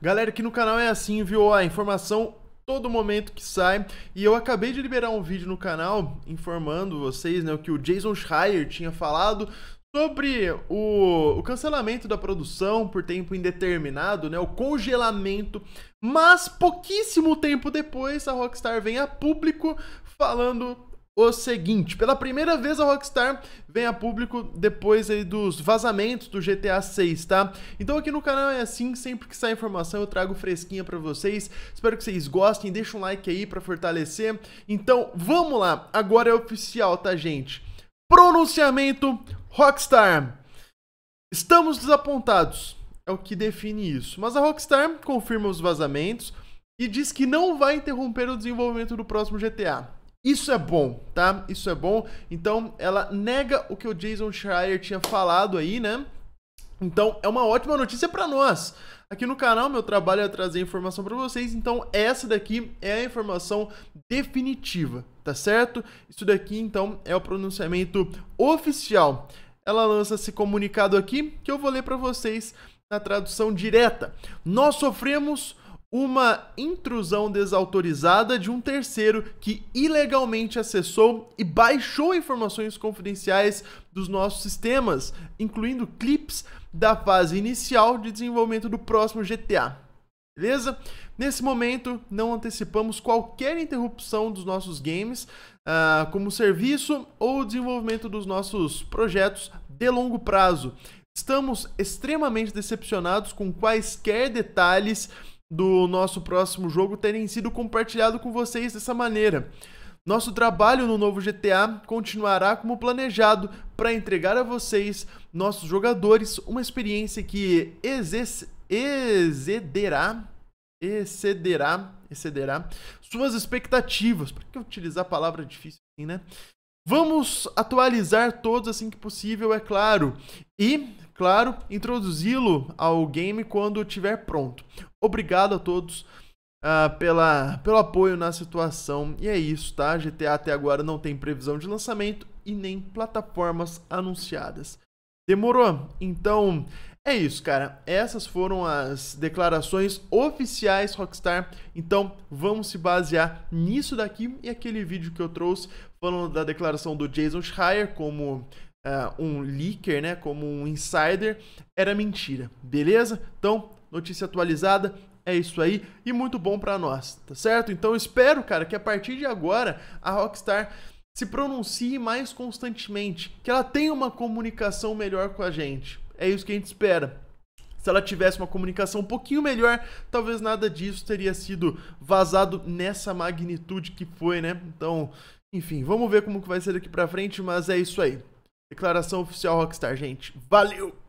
Galera, aqui no canal é assim, viu? A informação todo momento que sai. E eu acabei de liberar um vídeo no canal informando vocês, né, o que o Jason Schreier tinha falado sobre o, o cancelamento da produção por tempo indeterminado, né, o congelamento, mas pouquíssimo tempo depois a Rockstar vem a público falando o seguinte, pela primeira vez a Rockstar vem a público depois aí dos vazamentos do GTA 6, tá? Então aqui no canal é assim, sempre que sai informação eu trago fresquinha para vocês. Espero que vocês gostem, deixa um like aí para fortalecer. Então, vamos lá. Agora é oficial, tá, gente? Pronunciamento Rockstar. Estamos desapontados. É o que define isso. Mas a Rockstar confirma os vazamentos e diz que não vai interromper o desenvolvimento do próximo GTA. Isso é bom, tá? Isso é bom. Então, ela nega o que o Jason Schreier tinha falado aí, né? Então, é uma ótima notícia para nós. Aqui no canal, meu trabalho é trazer informação para vocês, então essa daqui é a informação definitiva, tá certo? Isso daqui, então, é o pronunciamento oficial. Ela lança esse comunicado aqui que eu vou ler para vocês na tradução direta. Nós sofremos uma intrusão desautorizada de um terceiro que ilegalmente acessou e baixou informações confidenciais dos nossos sistemas, incluindo clips da fase inicial de desenvolvimento do próximo GTA. Beleza? Nesse momento, não antecipamos qualquer interrupção dos nossos games, uh, como serviço ou desenvolvimento dos nossos projetos de longo prazo. Estamos extremamente decepcionados com quaisquer detalhes do nosso próximo jogo terem sido compartilhado com vocês dessa maneira. Nosso trabalho no novo GTA continuará como planejado para entregar a vocês, nossos jogadores, uma experiência que excederá, excederá, excederá suas expectativas. Por que utilizar a palavra difícil assim, né? Vamos atualizar todos assim que possível, é claro, e, claro, introduzi-lo ao game quando estiver pronto. Obrigado a todos uh, pela, pelo apoio na situação. E é isso, tá? GTA até agora não tem previsão de lançamento e nem plataformas anunciadas. Demorou? Então é isso, cara. Essas foram as declarações oficiais Rockstar. Então vamos se basear nisso daqui e aquele vídeo que eu trouxe falando da declaração do Jason Schreier como uh, um leaker, né? Como um insider, era mentira, beleza? Então notícia atualizada, é isso aí e muito bom para nós, tá certo? Então espero, cara, que a partir de agora a Rockstar se pronuncie mais constantemente, que ela tenha uma comunicação melhor com a gente. É isso que a gente espera. Se ela tivesse uma comunicação um pouquinho melhor, talvez nada disso teria sido vazado nessa magnitude que foi, né? Então, enfim, vamos ver como que vai ser daqui para frente, mas é isso aí. Declaração oficial Rockstar, gente. Valeu!